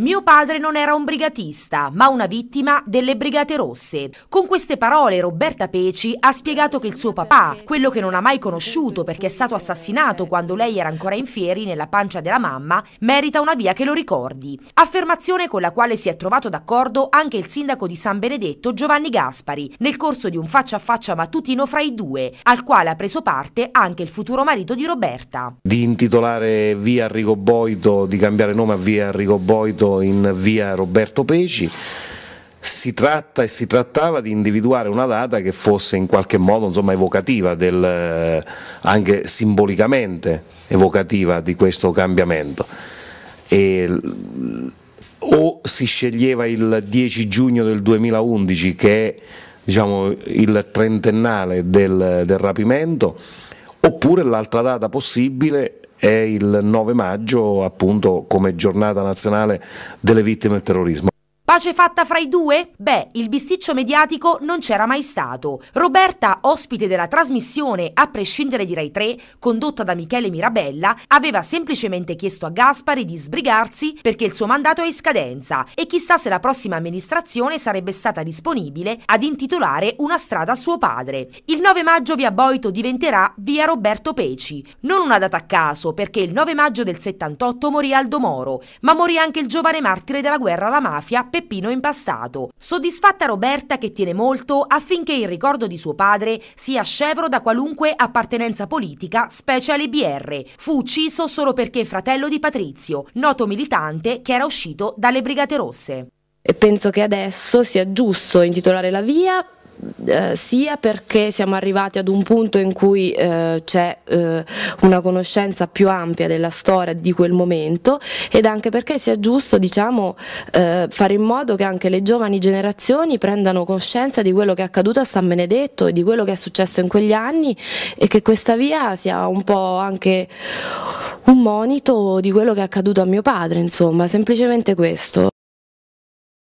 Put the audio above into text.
Mio padre non era un brigatista, ma una vittima delle Brigate Rosse. Con queste parole Roberta Peci ha spiegato che il suo papà, quello che non ha mai conosciuto perché è stato assassinato quando lei era ancora in fieri nella pancia della mamma, merita una via che lo ricordi. Affermazione con la quale si è trovato d'accordo anche il sindaco di San Benedetto Giovanni Gaspari, nel corso di un faccia a faccia mattutino fra i due, al quale ha preso parte anche il futuro marito di Roberta. Di intitolare via Enrico Boito, di cambiare nome a via Enrico Boito in via Roberto Peci, si tratta e si trattava di individuare una data che fosse in qualche modo insomma, evocativa, del, eh, anche simbolicamente evocativa di questo cambiamento. E, o si sceglieva il 10 giugno del 2011 che è diciamo, il trentennale del, del rapimento, oppure l'altra data possibile è il 9 maggio appunto come giornata nazionale delle vittime del terrorismo. Pace fatta fra i due? Beh, il bisticcio mediatico non c'era mai stato. Roberta, ospite della trasmissione A prescindere di Rai 3, condotta da Michele Mirabella, aveva semplicemente chiesto a Gaspari di sbrigarsi perché il suo mandato è in scadenza e chissà se la prossima amministrazione sarebbe stata disponibile ad intitolare una strada a suo padre. Il 9 maggio via Boito diventerà via Roberto Peci. Non una data a caso, perché il 9 maggio del 78 morì Aldo Moro, ma morì anche il giovane martire della guerra alla mafia, Pepe peppino impastato. Soddisfatta Roberta che tiene molto affinché il ricordo di suo padre sia scevro da qualunque appartenenza politica, specie alle BR. Fu ucciso solo perché fratello di Patrizio, noto militante che era uscito dalle Brigate Rosse. E penso che adesso sia giusto intitolare la via eh, sia perché siamo arrivati ad un punto in cui eh, c'è eh, una conoscenza più ampia della storia di quel momento ed anche perché sia giusto diciamo, eh, fare in modo che anche le giovani generazioni prendano coscienza di quello che è accaduto a San Benedetto e di quello che è successo in quegli anni e che questa via sia un po' anche un monito di quello che è accaduto a mio padre, insomma, semplicemente questo.